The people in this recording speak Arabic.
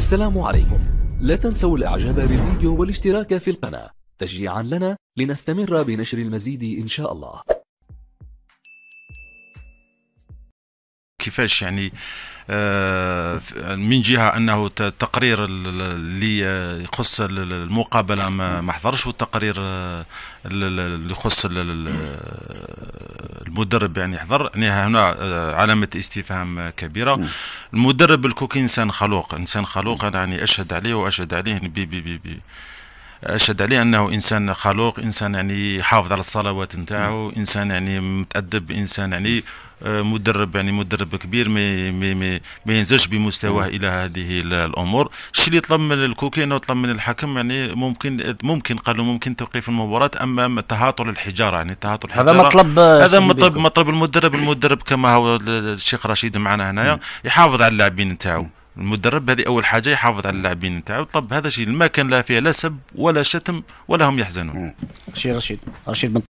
السلام عليكم لا تنسوا الاعجاب بالفيديو والاشتراك في القناة تشجيعا لنا لنستمر بنشر المزيد ان شاء الله كيفاش يعني آه، من جهه انه التقرير اللي يخص المقابله ما حضرش والتقرير آه، اللي يخص المدرب يعني يحضر يعني هنا آه، علامة استفهام كبيرة م. المدرب الكوكي إنسان خلوق إنسان خلوق أنا يعني أشهد عليه وأشهد عليه بي بي بي بي اشهد عليه انه انسان خلوق انسان يعني حافظ على الصلوات نتاعو انسان يعني متادب انسان يعني آه، مدرب يعني مدرب كبير ما ما ما ينزلش بمستواه الى هذه الامور الشيء اللي طلب من الكوكين وطلب من الحكم يعني ممكن ممكن قالوا ممكن توقيف المباراه اما تهاطل الحجاره يعني تهاطل الحجاره آه، هذا مطلب هذا مطلب مطلب المدرب المدرب كما هو الشيخ رشيد معنا هنايا يحافظ على اللاعبين نتاعو المدرب هذه اول حاجه يحافظ على اللاعبين نتاعو طب هذا الشيء ما كان لا فيه لا سب ولا شتم ولا هم يحزنون شي رشيد رشيد